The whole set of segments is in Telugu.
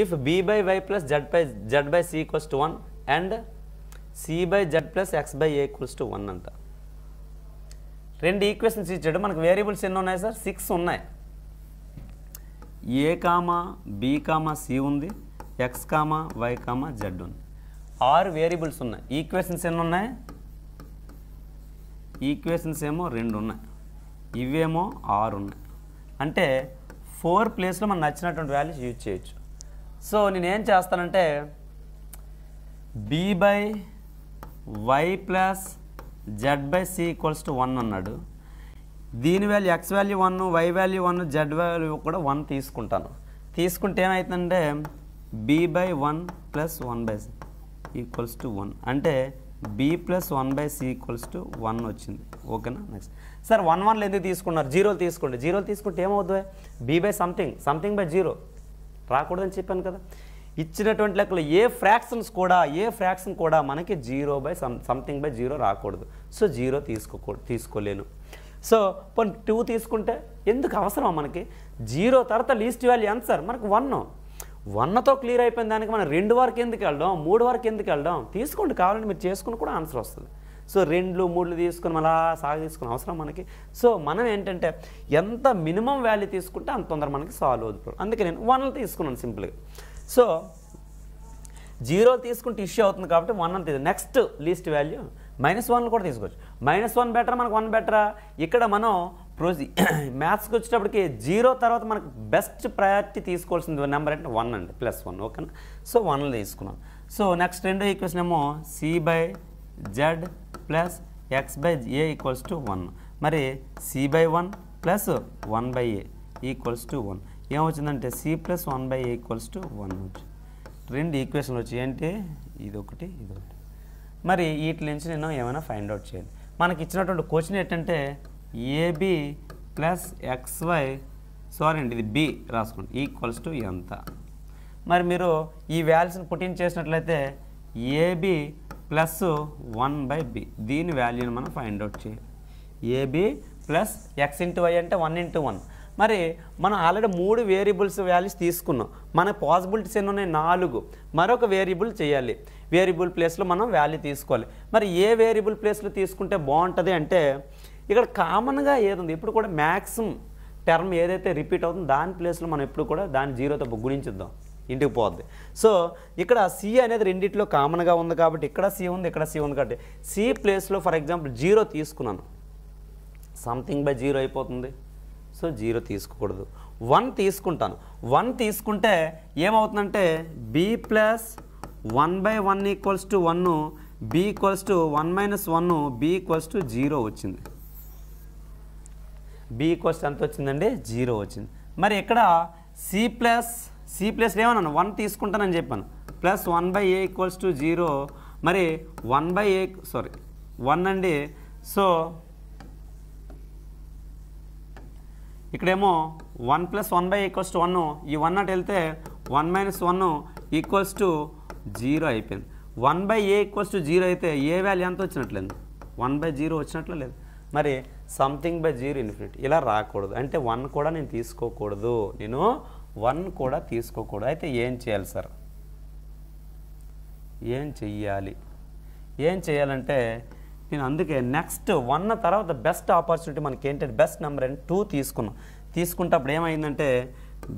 if B by Y plus Z by Z by C equals to one and C by z plus X by a equals to అంట రెండు ఈక్వేషన్స్ ఇచ్చాడు మనకు వేరియబుల్స్ ఎన్ని ఉన్నాయి సార్ సిక్స్ ఉన్నాయి A comma B comma C ఉంది X comma Y comma Z ఉంది ఆరు వేరియబుల్స్ ఉన్నాయి ఈక్వేషన్స్ ఎన్ని ఉన్నాయి ఈక్వేషన్స్ ఏమో రెండు ఉన్నాయి ఇవేమో ఆరు ఉన్నాయి అంటే ఫోర్ ప్లేస్లో మనం నచ్చినటువంటి వాల్యూస్ యూజ్ చేయొచ్చు సో నేనేం చేస్తానంటే B by Y plus Z by C equals to one అన్నాడు దీని value X value one Y value one Z value కూడా వన్ తీసుకుంటాను తీసుకుంటే ఏమవుతుందంటే B by one plus one by equals to one అంటే B plus one by C equals to one వచ్చింది ఓకేనా నెక్స్ట్ సార్ వన్ వన్లు ఎందుకు తీసుకున్నారు జీరోలు తీసుకోండి జీరోలు తీసుకుంటే ఏమవుతుంది B by something something by zero రాకూడదని చెప్పాను కదా ఇచ్చినటువంటి లెక్కలు ఏ ఫ్రాక్షన్స్ కూడా ఏ ఫ్రాక్షన్ కూడా మనకి zero by some something by zero రాకూడదు సో జీరో తీసుకో తీసుకోలేను సో పోనీ టూ తీసుకుంటే ఎందుకు అవసరం మనకి జీరో తర్వాత లీస్ట్ వాల్యూ ఆన్సర్ మనకు వన్ వన్తో క్లియర్ అయిపోయిన దానికి మనం రెండు వరకు ఎందుకు వెళ్దాం మూడు వరకు ఎందుకు వెళ్దాం తీసుకోండి కావాలంటే మీరు చేసుకుని కూడా ఆన్సర్ వస్తుంది సో రెండ్లు మూడ్లు తీసుకుని మళ్ళా సాగు తీసుకునే అవసరం మనకి సో మనం ఏంటంటే ఎంత మినిమం వాల్యూ తీసుకుంటే అంత తొందర మనకి సాల్వ్ అవుతుంది అందుకే నేను వన్లు తీసుకున్నాను సింపుల్గా సో జీరో తీసుకుంటే ఇష్యూ అవుతుంది కాబట్టి వన్ అని నెక్స్ట్ లీస్ట్ వాల్యూ మైనస్ వన్లు కూడా తీసుకోవచ్చు మైనస్ వన్ బెటర్ మనకు వన్ బెటరా ఇక్కడ మనం ప్రొసి మ్యాథ్స్కి వచ్చేటప్పటికి జీరో తర్వాత మనకు బెస్ట్ ప్రయారిటీ తీసుకోవాల్సింది నెంబర్ అంటే వన్ అండి ప్లస్ వన్ ఓకేనా సో వన్లు తీసుకున్నాం సో నెక్స్ట్ రెండో ఈక్వేషన్ ఏమో C by Z plus X by A equals to one మరి C by one plus one by A equals to one ఏమొచ్చిందంటే C plus one by A equals to one వచ్చింది రెండు ఈక్వేషన్లు వచ్చి ఏంటి ఇది ఒకటి ఇది ఒకటి మరి వీటి నుంచి నేను ఏమైనా ఫైండ్ అవుట్ చేయాలి మనకి ఇచ్చినటువంటి క్వశ్చన్ ఏంటంటే ఏబి ప్లస్ ఎక్స్వై సారీ అండి ఇది బి రాసుకోండి ఈక్వల్స్ టు ఎంత మరి మీరు ఈ వాల్యూస్ని పుట్టిన చేసినట్లయితే AB plus one by B దీని వాల్యూని మనం ఫైండ్ అవుట్ చేయాలి AB plus X into Y అంటే వన్ ఇంటూ వన్ మరి మనం ఆల్రెడీ మూడు వేరియబుల్స్ వాల్యూస్ తీసుకున్నాం మన పాసిబిలిటీస్ ఎన్ని ఉన్నాయి నాలుగు మరొక వేరియబుల్ చేయాలి వేరియబుల్ ప్లేస్లో మనం వాల్యూ తీసుకోవాలి మరి ఏ వేరియబుల్ ప్లేస్లో తీసుకుంటే బాగుంటుంది అంటే ఇక్కడ కామన్గా ఏదుంది ఇప్పుడు కూడా మ్యాక్సిమం టర్మ్ ఏదైతే రిపీట్ అవుతుందో దాని ప్లేస్లో మనం ఎప్పుడు కూడా దాని జీరోతో గుణించుద్దాం ఇంటికి పోద్ది సో ఇక్కడ సి అనేది రెండింటిలో కామన్గా ఉంది కాబట్టి ఇక్కడ సి ఉంది ఇక్కడ సి ఉంది కాబట్టి సి ప్లేస్లో ఫర్ ఎగ్జాంపుల్ జీరో తీసుకున్నాను సంథింగ్ బై జీరో అయిపోతుంది సో జీరో తీసుకోకూడదు వన్ తీసుకుంటాను వన్ తీసుకుంటే ఏమవుతుందంటే B plus one by one equals to one B equals to one minus one B equals to zero వచ్చింది బి ఈక్వల్స్ ఎంత వచ్చిందండి జీరో వచ్చింది మరి ఇక్కడ సి ప్లస్ సి ప్లస్ లేవన్నాను వన్ తీసుకుంటానని చెప్పాను plus one by A equals to zero మరి one by A sorry one అండి సో ఇక్కడేమో one plus one by equals to one ఈ వన్ అటు వెళ్తే one minus one equals to zero అయిపోయింది one by A equals to zero అయితే ఏ వాల్యూ ఎంత వచ్చినట్లేదు వన్ బై జీరో వచ్చినట్లు లేదు మరి సంథింగ్ బై జీరో ఇన్ఫినిటీ ఇలా రాకూడదు అంటే వన్ కూడా నేను తీసుకోకూడదు నేను వన్ కూడా తీసుకోకూడదు అయితే ఏం చేయాలి సార్ ఏం చెయ్యాలి ఏం చేయాలంటే నేను అందుకే నెక్స్ట్ వన్ తర్వాత బెస్ట్ ఆపర్చునిటీ మనకి ఏంటంటే బెస్ట్ నెంబర్ అండ్ టూ తీసుకున్నాం తీసుకుంటప్పుడు ఏమైందంటే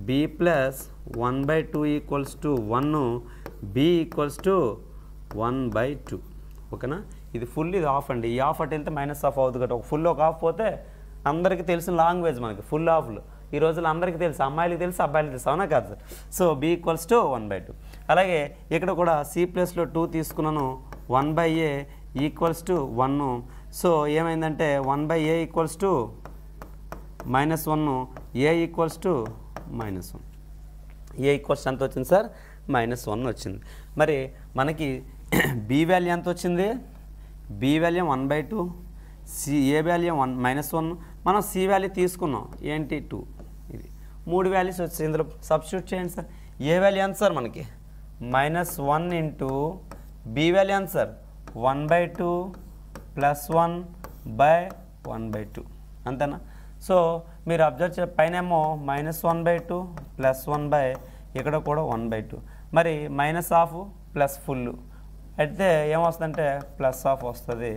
B plus one by two equals to one B equals to one by two ఓకేనా ఇది ఫుల్ ఇది ఆఫ్ అండి ఈ ఆఫ్ అంటే వెళ్తే మైనస్ ఆఫ్ అవుతుంది కాబట్టి ఒక ఫుల్ ఒక ఆఫ్ పోతే అందరికీ తెలిసిన లాంగ్వేజ్ మనకి ఫుల్ ఆఫ్లు ఈ రోజుల్లో అందరికీ తెలుసు అమ్మాయిలకు తెలుసు అబ్బాయిలకు తెలుసు అవునా కాదు sir so B equals to one by two అలాగే ఇక్కడ కూడా సి ప్లస్లో టూ తీసుకున్నాను one by A equals to one so ఏమైందంటే one by A equals to minus one A equals to minus one A equals ఎంత వచ్చింది సార్ మైనస్ వన్ వచ్చింది మరి మనకి బి వాల్యూ ఎంత వచ్చింది B value one by two C A value one minus one మనం సి వాల్యూ తీసుకున్నాం ఏంటి టూ మూడు వాల్యూస్ వచ్చాయి ఇందులో సబ్స్టిట్యూట్ చేయండి సార్ ఏ వాల్యూ ఎంత సార్ మనకి minus one into B value ఎంత sir one by two plus one by one by two అంతేనా సో మీరు అబ్జర్వ్ చే పైనేమో minus one by two plus one by ఇక్కడ కూడా వన్ బై టూ మరి మైనస్ హాఫ్ ప్లస్ ఫుల్ అయితే ఏమొస్తుందంటే ప్లస్ హాఫ్ వస్తుంది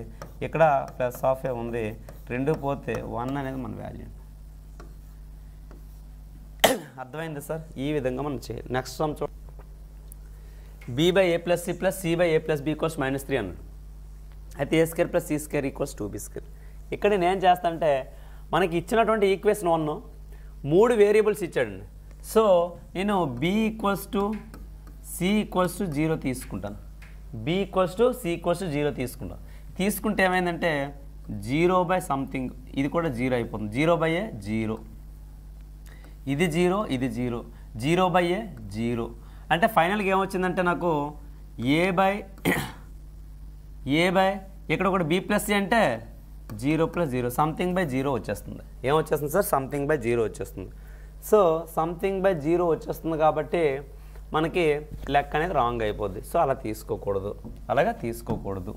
ఇక్కడ ప్లస్ హాఫే ఉంది రెండు పోతే వన్ అనేది మన వాల్యూ అర్థమైంది సార్ ఈ విధంగా మనం చేయాలి నెక్స్ట్ సమ్ చూడ B by A plus C plus C by A plus B equals minus three అన్నాడు అయితే A square plus C square equals two B square ఇక్కడ నేనేం చేస్తానంటే మనకి ఇచ్చినటువంటి ఈక్వేషన్ వన్ మూడు వేరియబుల్స్ ఇచ్చాడండి సో నేను B equals to C equals to zero తీసుకుంటాను B equals to C equals to zero తీసుకుంటాను తీసుకుంటే ఏమైందంటే జీరో బై సంథింగ్ ఇది కూడా జీరో అయిపోతుంది జీరో బై ఏ జీరో ఇది జీరో ఇది zero zero by a zero అంటే ఫైనల్గా ఏమొచ్చిందంటే నాకు ఏ బై ఏ బై ఇక్కడ ఒకటి బి ప్లస్ అంటే zero plus zero something by zero వచ్చేస్తుంది ఏమొచ్చేస్తుంది సార్ సంథింగ్ బై జీరో వచ్చేస్తుంది సో సంథింగ్ బై జీరో వచ్చేస్తుంది కాబట్టి మనకి లెక్క అనేది రాంగ్ అయిపోద్ది సో అలా తీసుకోకూడదు అలాగా తీసుకోకూడదు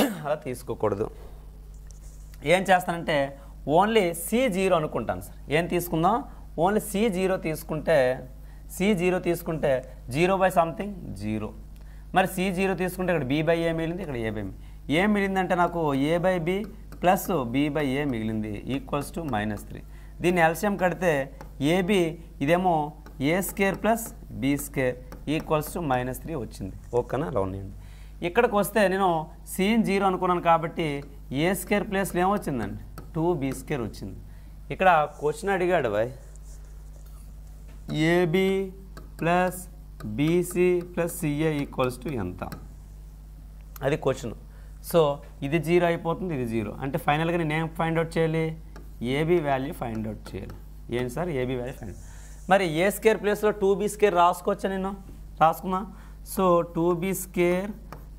అలా తీసుకోకూడదు ఏం చేస్తానంటే ఓన్లీ సి జీరో అనుకుంటాను సార్ ఏం తీసుకుందాం ఓన్లీ సి జీరో తీసుకుంటే సి జీరో తీసుకుంటే జీరో బై సంథింగ్ జీరో మరి సి జీరో తీసుకుంటే ఇక్కడ బీ బై ఏ మిగిలింది ఇక్కడ ఏ బై ఏ మిగిలిందంటే నాకు a by b plus b by a మిగిలింది ఈక్వల్స్ టు మైనస్ త్రీ దీన్ని ఎల్సిఎం కడితే ఏబి ఇదేమో a square plus b square equals to minus three వచ్చింది ఓకేనా రౌండ్ అయింది ఇక్కడికి వస్తే నేను సీన్ జీరో అనుకున్నాను కాబట్టి ఏ స్కేర్ ప్లేస్లో ఏమొచ్చిందండి టూ బీ స్కేర్ వచ్చింది ఇక్కడ క్వశ్చన్ అడిగాడు బాయ్ a b plus b c plus c a equals to ఎంత అది క్వశ్చన్ సో ఇది జీరో అయిపోతుంది ఇది జీరో అంటే ఫైనల్గా నేను ఏం ఫైండ్ అవుట్ చేయాలి ఏబీ వాల్యూ ఫైండ్ అవుట్ చేయాలి ఏంటి సార్ ఏబీ వాల్యూ ఫైండ్ మరి ఏ స్కేర్ ప్లేస్లో టూ బీ స్కేర్ రాసుకోవచ్చా నేను రాసుకున్నా so two b square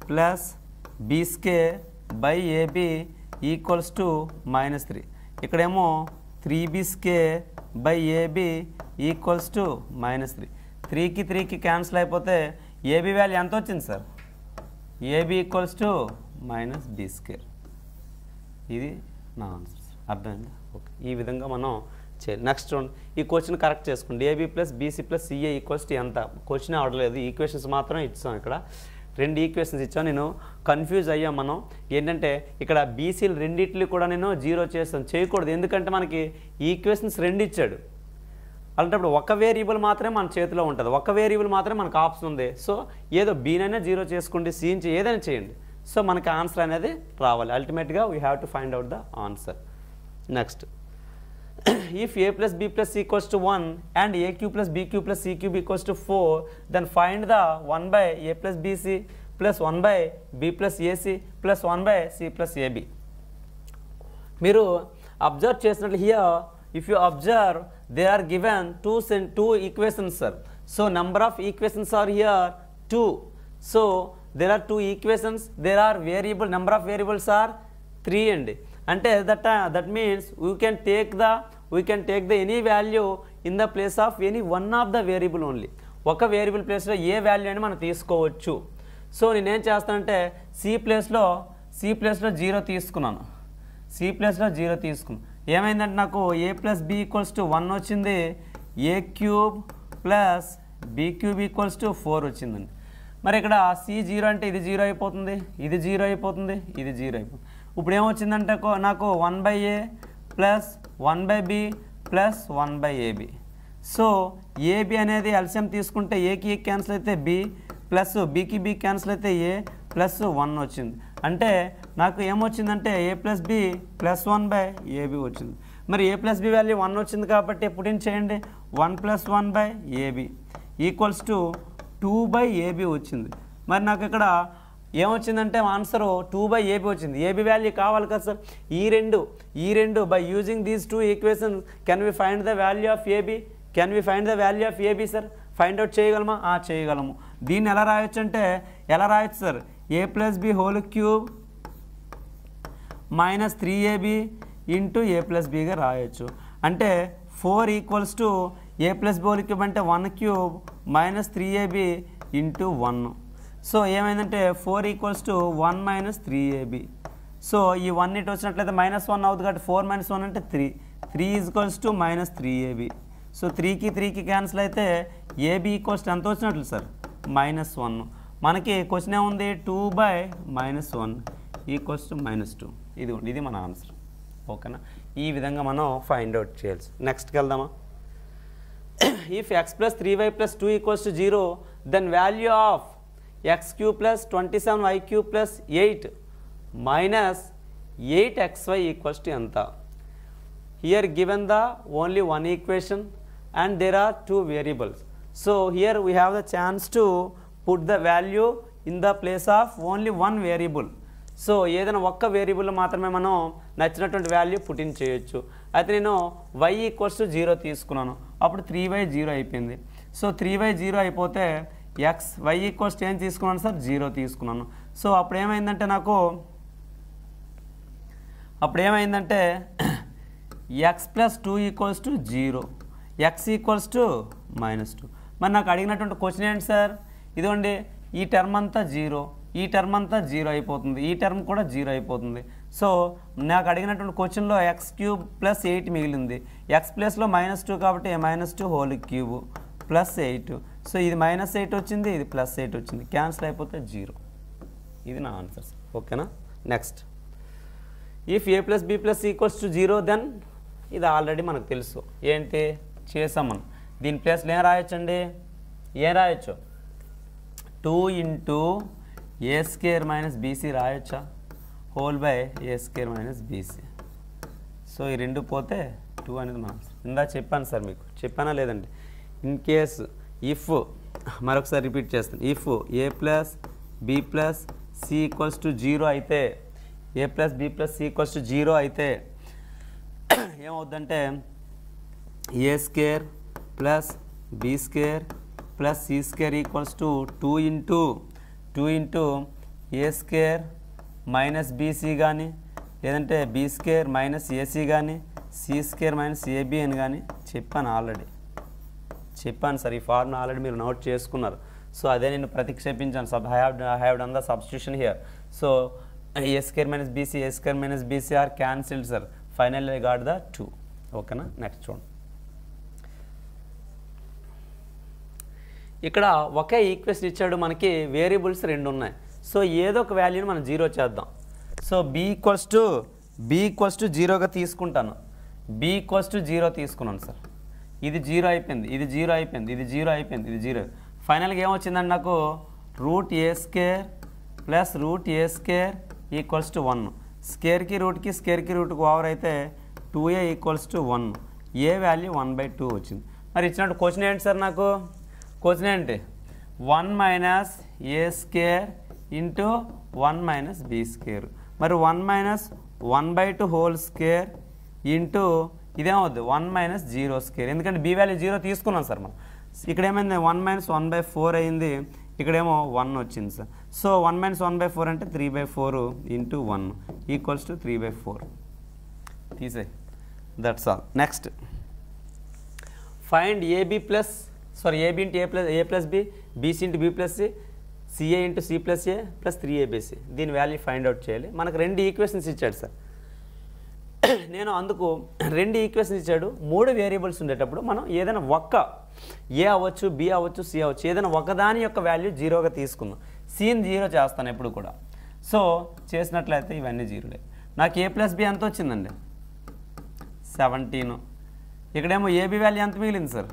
plus b square by a b equals to minus three ఇక్కడేమో three b square by a b equals to minus three త్రీకి త్రీకి క్యాన్సిల్ అయిపోతే ఏబి వాల్యూ ఎంత వచ్చింది sir a b equals to minus b square ఇది నా ఆన్సర్ అర్థమైందా ఓకే ఈ విధంగా మనం చే నెక్స్ట్ ఈ క్వశ్చన్ కరెక్ట్ చేసుకోండి a b plus b c plus c a equals to ఎంత క్వశ్చన్ అవడలేదు ఈక్వేషన్స్ మాత్రం ఇచ్చాం ఇక్కడ రెండు ఈక్వేషన్స్ ఇచ్చాను నేను కన్ఫ్యూజ్ అయ్యాం మనం ఏంటంటే ఇక్కడ బీసీలు రెండింటిని కూడా నేను జీరో చేస్తాను చేయకూడదు ఎందుకంటే మనకి ఈక్వేషన్స్ రెండు ఇచ్చాడు అలాంటప్పుడు ఒక వేరియబుల్ మాత్రమే మన చేతిలో ఉంటుంది ఒక వేరియబుల్ మాత్రమే మనకు ఆప్షన్ ఉంది సో ఏదో బీనైనా జీరో చేసుకోండి సీన్ ఏదైనా చేయండి సో మనకి ఆన్సర్ అనేది రావాలి అల్టిమేట్గా we have to find out the answer next if a plus b plus c equals to 1 and a q plus b q plus c cube equals to 4 then find the 1 by a plus bc plus 1 by b plus ac plus 1 by c plus ab మీరు అబ్జర్వ్ చేసినట్లు here if you observe they are given two సెన్ two equations sir so number of equations are here two so there are two equations there are variable number of variables are three అండి అంటే that that means we can take the we can take the any value in the place of any one of the variable only ఒక వేరియబుల్ ప్లేస్లో ఏ వాల్యూ అని మనం తీసుకోవచ్చు సో నేనేం చేస్తానంటే సి ప్లేస్లో సి ప్లేస్లో జీరో తీసుకున్నాను సి ప్లేస్లో జీరో తీసుకున్నాను ఏమైందంటే నాకు a plus B equals to one వచ్చింది a cube plus b cube equals to four వచ్చిందండి మరి ఇక్కడ సి జీరో అంటే ఇది జీరో అయిపోతుంది ఇది జీరో అయిపోతుంది ఇది జీరో అయిపోతుంది ఇప్పుడు ఏమొచ్చిందంటే నాకు one by A plus one by b plus one by a b so a b అనేది ఎల్సిఎం తీసుకుంటే ఏకి ఏ క్యాన్సిల్ అయితే బి ప్లస్ బికి బి క్యాన్సిల్ అయితే ఏ ప్లస్ వన్ వచ్చింది అంటే నాకు ఏమొచ్చిందంటే a plus b plus one by a b వచ్చింది మరి a plus b value one వచ్చింది కాబట్టి ఏం చేయండి one plus one by a b equals to two by a b వచ్చింది మరి నాకు ఇక్కడ ఏమొచ్చిందంటే ఆన్సర్ టూ బై ఏబీ వచ్చింది ఏబీ వాల్యూ కావాలి కదా సార్ ఈ రెండు ఈ రెండు by using these two equation can we find the value of a b can we find the value of a b sir find out చేయగలమా చేయగలము దీన్ని ఎలా రాయొచ్చు అంటే ఎలా రాయొచ్చు sir a plus b whole cube minus three a b into a plus బీగా రాయొచ్చు అంటే four equals to a plus whole cube అంటే one cube minus three a b into one so ఏమైందంటే four equals to one minus three a b so ఈ వన్ ఇటు వచ్చినట్లయితే మైనస్ వన్ అవుతుంది కాబట్టి ఫోర్ మైనస్ వన్ అంటే three three equals to minus three a b so త్రీకి త్రీకి క్యాన్సిల్ అయితే ఏబి ఈక్వల్స్ ఎంత వచ్చినట్లు సార్ మైనస్ వన్ మనకి క్వశ్చన్ ఏముంది two by minus one equals to minus two ఇది ఇది మన ఆన్సర్ ఓకేనా ఈ విధంగా మనం ఫైండ్ అవుట్ చేయాల్సి నెక్స్ట్కి వెళ్దామా if x plus three y plus two equals to zero then value of x cube plus twenty seven y cube plus eight minus eight x y equals to ఎంత here given the only one equation and there are two variables so here we have the chance to put the value in the place of only one variable so ఏదైనా ఒక్క వేరియబుల్ మాత్రమే మనం నచ్చినటువంటి వాల్యూ పుట్టిన్ చేయొచ్చు అయితే నేను వై ఈక్వల్స్ టు జీరో తీసుకున్నాను అప్పుడు త్రీ బై జీరో అయిపోయింది సో త్రీ బై జీరో అయిపోతే ఎక్స్ వై ఈక్వల్స్ ఏం తీసుకున్నాను సార్ జీరో తీసుకున్నాను సో అప్పుడు ఏమైందంటే నాకు అప్పుడు ఏమైందంటే x plus two equals to zero x equals to minus two మరి నాకు అడిగినటువంటి క్వశ్చన్ ఏంటి సార్ ఇదిగోండి ఈ టర్మ్ అంతా జీరో ఈ టర్మ్ అంతా జీరో అయిపోతుంది ఈ టర్మ్ కూడా జీరో అయిపోతుంది సో నాకు అడిగినటువంటి క్వశ్చన్లో ఎక్స్ క్యూబ్ ప్లస్ ఎయిట్ మిగిలింది ఎక్స్ ప్లస్లో మైనస్ టూ కాబట్టి minus two whole cube plus eight so ఇది మైనస్ ఎయిట్ వచ్చింది ఇది ప్లస్ ఎయిట్ వచ్చింది క్యాన్సిల్ అయిపోతే జీరో ఇది నా ఆన్సర్ ఓకేనా next if a plus b plus equals to zero then ఇది ఆల్రెడీ మనకు తెలుసు ఏంటి చేసాం మనం దీని ప్లేస్లో ఏం రాయొచ్చండి ఏం రాయొచ్చు two into a square minus b c రాయొచ్చా whole by a square minus b c so ఈ రెండు పోతే టూ అనేది మన ఇందా చెప్పాను సార్ మీకు చెప్పానా లేదండి ఇన్ కేసు ఇఫ్ మరొకసారి రిపీట్ చేస్తాను if a plus b plus c equals to zero అయితే a plus b plus c equals to zero అయితే ఏమవుద్దంటే a square plus b square plus C square equals to two into two into a square minus b c కానీ లేదంటే బీ స్కేర్ మైనస్ ఏసీ కానీ సి స్కేర్ మైనస్ ఏబి అని కానీ చెప్పాను ఆల్రెడీ చెప్పాను సార్ ఈ ఫార్మ్ ఆల్రెడీ మీరు నోట్ చేసుకున్నారు సో అదే నేను ప్రతిక్షేపించాను sub I have I have done the substitution here so a square minus b c a square minus b c are cancelled sir final got the two ఓకేనా నెక్స్ట్ చూడండి ఇక్కడ ఒకే ఈక్వెషన్ ఇచ్చాడు మనకి వేరియబుల్స్ రెండు ఉన్నాయి సో ఏదో ఒక వాల్యూని మనం జీరో చేద్దాం so b equals to b equals to జీరోగా తీసుకుంటాను బీ ఈక్వల్స్ టు జీరో తీసుకున్నాను సార్ ఇది జీరో అయిపోయింది ఇది జీరో అయిపోయింది ఇది జీరో అయిపోయింది ఇది జీరో ఫైనల్గా ఏమొచ్చిందండి నాకు root a square plus root a square equals to one స్కేర్కి రూట్కి స్కేర్కి రూట్కి ఓవర్ అయితే two a equals to one a value one by two వచ్చింది మరి ఇచ్చినట్టు క్వశ్చన్ ఏంటి సార్ నాకు క్వశ్చన్ ఏంటి one minus a square into one minus b square మరి one minus one by two whole square into ఇదేమవుద్ది వన్ మైనస్ జీరో స్కేర్ ఎందుకంటే బీ వాల్యూ జీరో తీసుకున్నాం సార్ మనం ఇక్కడ ఏమైంది one minus one by four అయింది ఇక్కడేమో వన్ వచ్చింది sir so one minus one by four అంటే three by four into one equals to three by four తీసే that's all next find a b plus sorry a b into a plus a plus b b c into b plus c c a into c plus a plus three a b c దీని వాల్యూ ఫైండ్ అవుట్ చేయాలి మనకు రెండు ఈక్వేషన్స్ ఇచ్చాడు సార్ నేను అందుకు రెండు ఈక్వేషన్ ఇచ్చాడు మూడు వేరియబుల్స్ ఉండేటప్పుడు మనం ఏదైనా ఒక్క ఏ అవ్వచ్చు బి అవ్వచ్చు సి అవ్వచ్చు ఏదైనా ఒకదాని యొక్క వాల్యూ జీరోగా తీసుకుందాం సీని జీరో చేస్తాను ఎప్పుడు కూడా సో చేసినట్లయితే ఇవన్నీ జీరోలే నాకు ఏ ప్లస్ బి ఎంత వచ్చిందండి సెవెంటీను ఇక్కడేమో ఏబి వాల్యూ ఎంత మిగిలింది సార్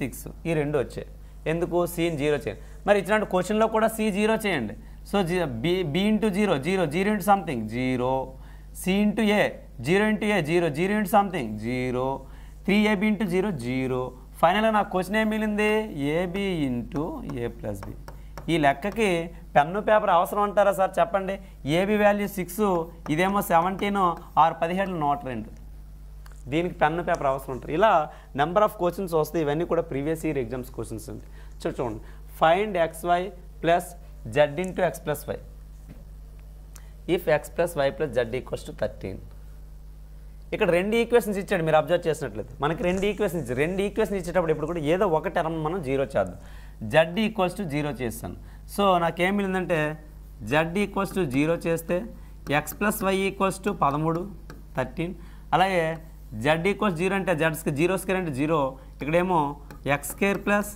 సిక్స్ ఈ రెండు వచ్చాయి ఎందుకు సీని జీరో చేయండి మరి ఇచ్చినట్టు క్వశ్చన్లో కూడా సి జీరో చేయండి so g b b into zero zero zero into something zero c into a zero into a zero zero into something zero three a b into zero zero ఫైనల్గా నాకు క్వశ్చన్ ఏం మిగిలింది a b into a plus b ఈ లెక్కకి పెన్ను పేపర్ అవసరం అంటారా సార్ చెప్పండి ఏబి వాల్యూ సిక్స్ ఇదేమో సెవెంటీన్ ఆరు పదిహేడు నూట రెండు దీనికి పెన్ను పేపర్ అవసరం ఉంటారు ఇలా నెంబర్ ఆఫ్ క్వశ్చన్స్ వస్తే ఇవన్నీ కూడా ప్రీవియస్ ఇయర్ ఎగ్జామ్స్ క్వశ్చన్స్ ఉంది సో చూడండి find x y plus z into x plus y if x plus y plus z equals to thirteen ఇక్కడ రెండు ఈక్వేషన్స్ ఇచ్చాడు మీరు అబ్జర్వ్ చేసినట్లయితే మనకి రెండు ఈక్వేషన్స్ ఇచ్చి రెండు ఈక్వేషన్స్ ఇచ్చేటప్పుడు ఇప్పుడు కూడా ఏదో ఒక టర్మ్ మనం జీరో చేద్దాం జడ్ ఈక్వల్స్ టు జీరో చేస్తాను సో నాకేం మిలిందంటే జడ్ ఈక్వల్స్ టు జీరో చేస్తే x plus y equals to పదమూడు థర్టీన్ అలాగే జడ్ ఈక్వల్స్ జీరో అంటే జడ్స్కి జీరో స్కేర్ అంటే జీరో ఇక్కడేమో x square plus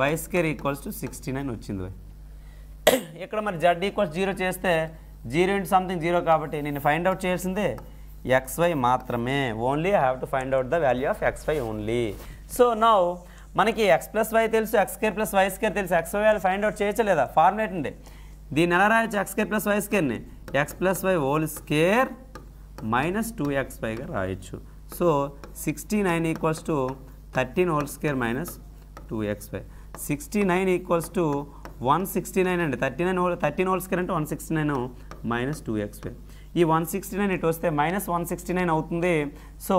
y square equals to sixty nine వచ్చింది వై ఇక్కడ మరి జడ్ ఈక్వల్స్ జీరో చేస్తే జీరో ఇంటూ సంథింగ్ జీరో కాబట్టి నేను ఫైండ్ అవుట్ చేయాల్సిందే వై మాత్రమే only have to find out the value of y only so now మనకి ఎక్స్ ప్లస్ వై తెలుసు ఎక్స్కేర్ ప్లస్ వై స్కేర్ తెలుసు ఎక్స్ వై వాళ్ళు ఫైండ్ అవుట్ చేయొచ్చు లేదా ఫార్ములేట్ ఉంది దీన్ని ఎలా రాయొచ్చు ఎక్స్కేర్ ప్లస్ వై స్కేర్ని x plus y whole square minus two x వైగా రాయొచ్చు so sixty nine equals to thirteen whole square minus two x y sixty nine equals to one sixty nine అండి thirty nine whole thirteen whole square అంటే one sixty nine minus two x y ఈ వన్ సిక్స్టీ నైన్ ఇటు వస్తే మైనస్ వన్ సిక్స్టీ నైన్ అవుతుంది సో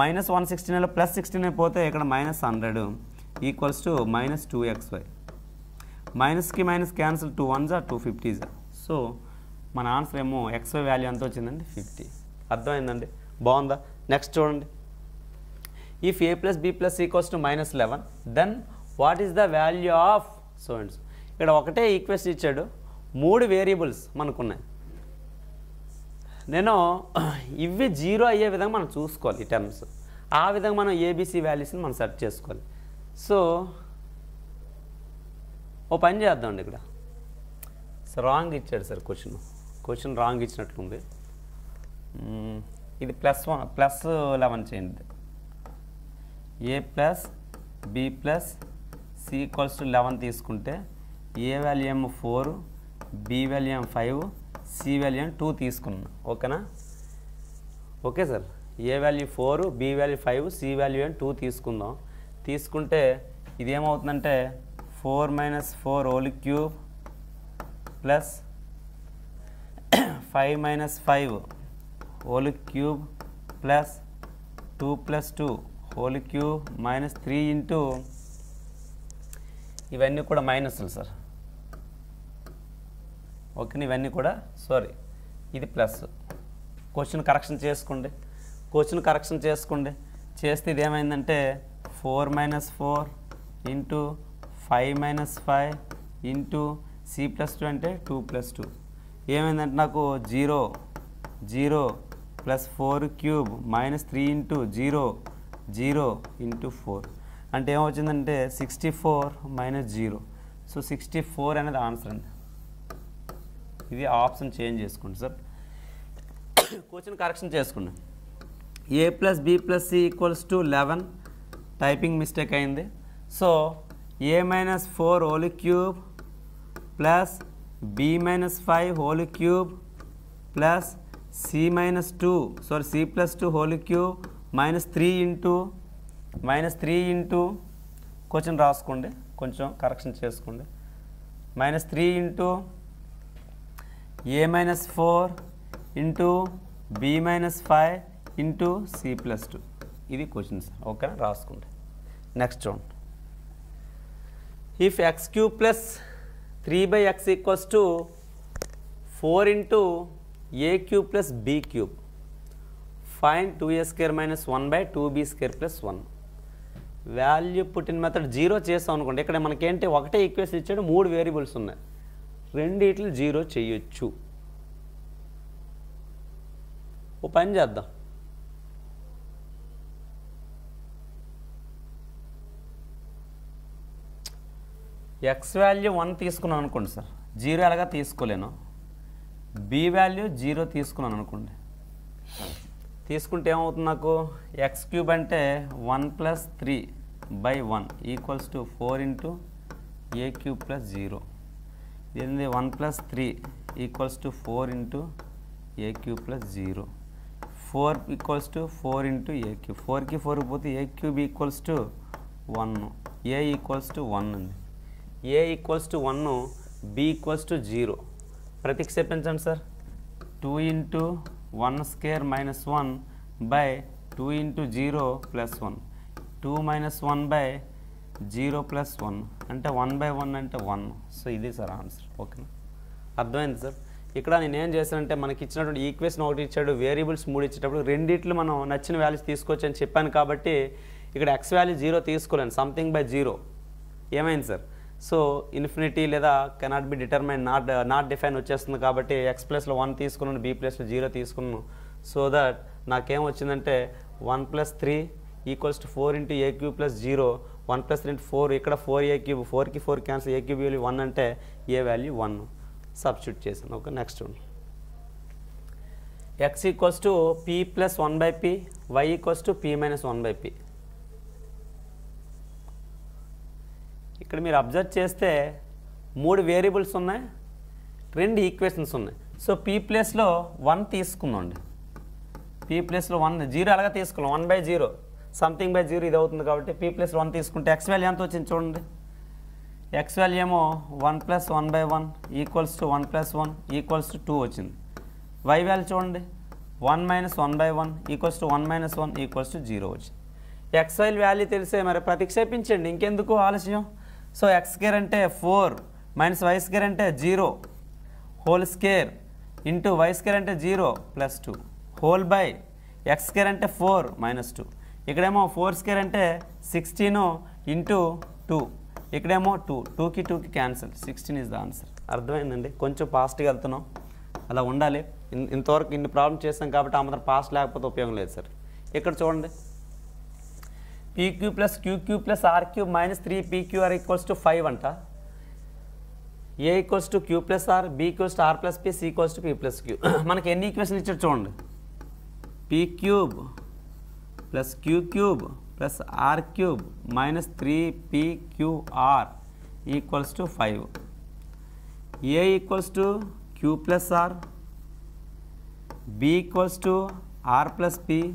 మైనస్ వన్ సిక్స్టీ నైన్లో ప్లస్ సిక్స్టీ నైన్ పోతే ఇక్కడ minus hundred equals to minus two x y మైనస్కి మైనస్ క్యాన్సిల్ టూ వన్జా టూ ఫిఫ్టీజా సో మన ఆన్సర్ ఏమో ఎక్స్ వై వాల్యూ ఎంత వచ్చిందండి ఫిఫ్టీ అర్థమైందండి బాగుందా నెక్స్ట్ చూడండి if a plus b plus equals to minus eleven then what is the value of so ఇక్కడ ఒకటే ఈక్వెస్ట్ ఇచ్చాడు మూడు వేరియబుల్స్ మనకున్నాయి నేను ఇవి జీరో అయ్యే విధంగా మనం చూసుకోవాలి ఈ టర్మ్స్ ఆ విధంగా మనం ఏబీసీ వాల్యూస్ని మనం సెర్చ్ చేసుకోవాలి సో ఓ పని చేద్దాం ఇక్కడ సార్ రాంగ్ ఇచ్చాడు సార్ క్వశ్చన్ క్వశ్చన్ రాంగ్ ఇచ్చినట్లుంది ఇది ప్లస్ వన్ ప్లస్ లెవెన్ చేయండి a plus b plus c equals to eleven తీసుకుంటే ఏ ఏమో ఫోర్ బి ఏమో ఫైవ్ సి వాల్యూ అని టూ తీసుకున్నా ఓకేనా ఓకే సార్ ఏ value four b value five c value అని టూ తీసుకుందాం తీసుకుంటే ఇదేమవుతుందంటే four minus four whole cube plus five minus five whole cube plus two plus two whole cube minus three into ఇవన్నీ కూడా మైనస్లు సార్ ఓకే ఇవన్నీ కూడా సారీ ఇది ప్లస్ క్వశ్చన్ కరెక్షన్ చేసుకోండి క్వశ్చన్ కరెక్షన్ చేసుకోండి చేస్తే ఇది ఏమైందంటే four minus four into five minus five into c plus two అంటే టూ ప్లస్ టూ ఏమైందంటే నాకు zero zero plus four cube minus three into zero zero into four అంటే ఏమొచ్చిందంటే sixty four minus zero so sixty four అనేది ఆన్సర్ అండి ఇది ఆప్షన్ చేంజ్ చేసుకోండి సార్ క్వశ్చన్ కరెక్షన్ చేసుకోండి a plus b plus c equals to eleven typing mistake అయింది so a minus four whole cube plus b minus five whole cube plus c minus two sorry c plus two whole cube minus three into minus three into question రాసుకోండి కొంచెం కరెక్షన్ చేసుకోండి minus three into a minus four into b minus five into c plus two ఇది క్వశ్చన్ సార్ ఓకేనా రాసుకుంటా నెక్స్ట్ చూడండి if x cube plus three by x equals to four into a cube plus b cube fine two a square minus one by two b square plus one value పుట్టిన మెథడ్ జీరో చేస్తాం అనుకోండి ఇక్కడ మనకేంటి ఒకటే ఈక్వేషన్ ఇచ్చాడు మూడు వేరియబుల్స్ ఉన్నాయి రెండిట్లు జీరో చేయొచ్చు ఓ పని చేద్దాం ఎక్స్ వాల్యూ వన్ తీసుకున్నాను అనుకోండి సార్ జీరో ఎలాగా తీసుకోలేను బి వాల్యూ జీరో తీసుకున్నాను అనుకోండి తీసుకుంటే ఏమవుతుంది నాకు ఎక్స్ క్యూబ్ అంటే one plus three by one equals to four into a cube plus zero దీనిది one plus three equals to four into a cube plus zero four equals to four into a cube ఫోర్కి ఫోర్ పోతే a cube equals to one A equals to one ఉంది a equals to one B equals to zero ప్రతిక్షేపించండి sir two into one square minus one by two into zero plus one two minus one by zero plus one అంటే వన్ బై వన్ అంటే వన్ సో ఇది సార్ ఆన్సర్ ఓకేనా అర్థమైంది సార్ ఇక్కడ నేను ఏం చేశానంటే మనకి ఇచ్చినటువంటి ఈక్వేషన్ ఒకటి ఇచ్చాడు వేరియబుల్స్ మూడు ఇచ్చేటప్పుడు రెండిట్లు మనం నచ్చిన వాల్యూస్ తీసుకోవచ్చు అని చెప్పాను కాబట్టి ఇక్కడ ఎక్స్ వాల్యూ జీరో తీసుకోలేను సంథింగ్ బై జీరో ఏమైంది సార్ సో ఇన్ఫినిటీ లేదా cannot be determined not not define వచ్చేస్తుంది కాబట్టి ఎక్స్ ప్లస్లో వన్ తీసుకున్నాను బీ ప్లస్లో జీరో తీసుకున్నాను సో దట్ నాకేం వచ్చిందంటే one plus three equals to four into a cube plus zero one plus రెండు ఫోర్ ఇక్కడ ఫోర్ ఏ క్యూబ్ ఫోర్కి four cancel a cube value one అంటే ఏ వాల్యూ వన్ సబ్స్టిట్యూట్ చేశాను okay next x equals to p plus one by p y equals to p minus one by p ఇక్కడ మీరు అబ్జర్వ్ చేస్తే మూడు వేరియబుల్స్ ఉన్నాయి రెండు ఈక్వేషన్స్ ఉన్నాయి సో పీ ప్లస్లో వన్ తీసుకుందండి పీ ప్లస్లో వన్ జీరో అలాగే తీసుకున్నాం one by zero something by zero ఇది అవుతుంది కాబట్టి పీ ప్లస్ వన్ తీసుకుంటే ఎక్స్ వాల్యూ ఎంత వచ్చింది చూడండి ఎక్స్ వాల్యూ ఏమో one plus one by one equals to one plus one equals to two వచ్చింది వై వాల్యూ చూడండి one minus one by one equals to one minus one equals to zero వచ్చింది ఎక్స్ వైల్ వాల్యూ తెలిసే మరి ప్రతిక్షేపించండి ఇంకెందుకు ఆలస్యం సో ఎక్స్ స్కేర్ అంటే ఫోర్ మైనస్ వై స్కేర్ అంటే zero whole square into y square అంటే zero plus two whole by x square అంటే ఫోర్ మైనస్ టూ ఇక్కడేమో ఫోర్ స్క్వేర్ అంటే సిక్స్టీన్ ఇంటూ టూ ఇక్కడేమో టూ టూకి టూకి cancel sixteen is the answer అర్థమైందండి కొంచెం ఫాస్ట్గా వెళ్తున్నాం అలా ఉండాలి ఇంతవరకు ఇన్ని ప్రాబ్లమ్ చేస్తాం కాబట్టి ఆ మాత్రం పాస్ట్ లేకపోతే ఉపయోగం లేదు సార్ ఇక్కడ చూడండి p cube plus q cube plus r cube minus three p q r equals to five అంట a equals to q plus r b equals to r plus p c to p plus q మనకి ఎన్ని ఈక్వేషన్ ఇచ్చారు చూడండి పీక్యూబ్ + q³ + r³ - 3 p q r = 5 a = q + r b = r + p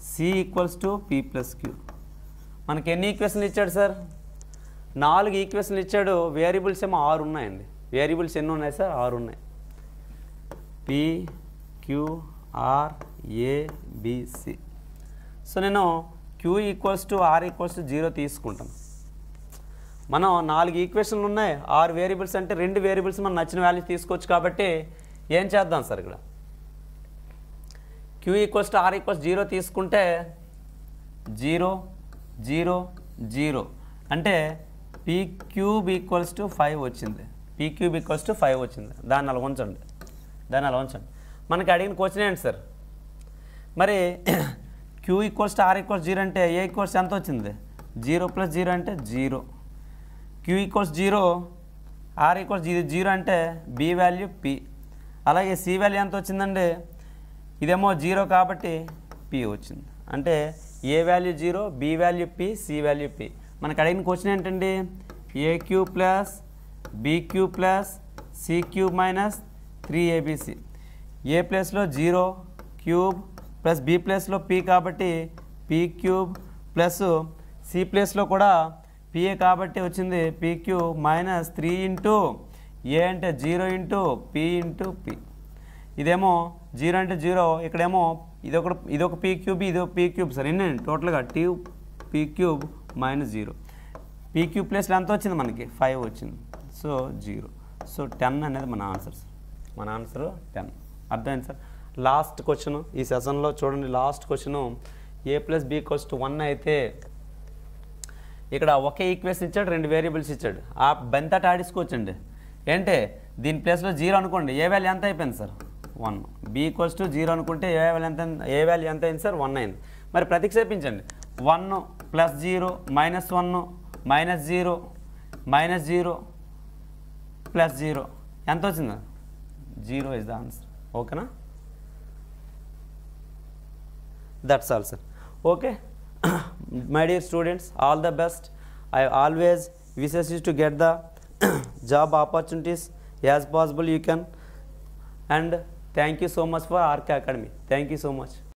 c = p + q మనకి ఎన్ని ఈక్వేషన్లు ఇచ్చాడు సార్ నాలుగు ఈక్వేషన్లు ఇచ్చాడు వేరియబుల్స్ ఏమ ఆరు ఉన్నాయి అండి వేరియబుల్స్ ఎన్ని ఉన్నాయి సార్ ఆరు ఉన్నాయి p q r a b c so నేను q equals to r equals to zero తీసుకుంటాను మనం నాలుగు ఈక్వేషన్లు ఉన్నాయి ఆరు వేరియబుల్స్ అంటే రెండు వేరియబుల్స్ మనం నచ్చిన వాల్యూ తీసుకోవచ్చు కాబట్టి ఏం చేద్దాం సార్ ఇక్కడ q equals to r equals zero తీసుకుంటే జీరో జీరో జీరో అంటే p cube equals to five వచ్చింది p cube equals to five వచ్చింది దాన్ని అలా ఉంచండి దాన్ని అలా ఉంచండి మనకి అడిగిన క్వశ్చన్ ఏంటి సార్ మరి q equals to r equals zero అంటే ఏ ఈక్వల్స్ ఎంత వచ్చింది జీరో ప్లస్ జీరో అంటే zero q equals zero r equals zero zero అంటే బి వాల్యూ పి అలాగే సి వాల్యూ ఎంత వచ్చిందండి ఇదేమో జీరో కాబట్టి పి వచ్చింది అంటే a value zero b value p c value p మనకు అడిగిన క్వశ్చన్ ఏంటండి a cube plus b cube plus c cube minus three a b c a ప్లస్లో జీరో క్యూబ్ ప్లస్ బీ ప్లేస్లో పి కాబట్టి పీ క్యూబ్ ప్లస్ సి ప్లేస్లో కూడా పిఏ కాబట్టి వచ్చింది q minus three into a అంటే zero into p into p ఇదేమో జీరో అంటే జీరో ఇక్కడేమో ఇదొక ఇదొక పీ క్యూబ్ ఇది పీ క్యూబ్ సార్ ఎన్ని టోటల్గా టీ p cube minus zero p cube ప్లస్లో ఎంత వచ్చింది మనకి ఫైవ్ వచ్చింది సో జీరో సో టెన్ అనేది మన ఆన్సర్ సార్ మన ఆన్సర్ టెన్ అర్థమైంది సార్ లాస్ట్ క్వశ్చన్ ఈ సెషన్లో చూడండి last question a plus b cost one అయితే ఇక్కడ ఒకే ఈక్వేషన్ ఇచ్చాడు రెండు వేరియబుల్స్ ఇచ్చాడు ఆ బెంతట ఆడించుకోవచ్చండి ఏంటంటే దీని ప్లేస్లో జీరో అనుకోండి ఏ వాల్యూ ఎంత అయిపోయింది sir one b equals to zero అనుకుంటే ఏ వాల్యూ ఎంత ఏ వాల్యూ ఎంత అయింది సార్ వన్ అయింది మరి ప్రతిక్షేపించండి one plus zero minus one minus zero minus zero plus zero ఎంత వచ్చింది జీరో ఇస్ ద ఆన్సర్ ఓకేనా that's also okay my dear students all the best i always wishes you to get the job opportunities as possible you can and thank you so much for Arc academy thank you so much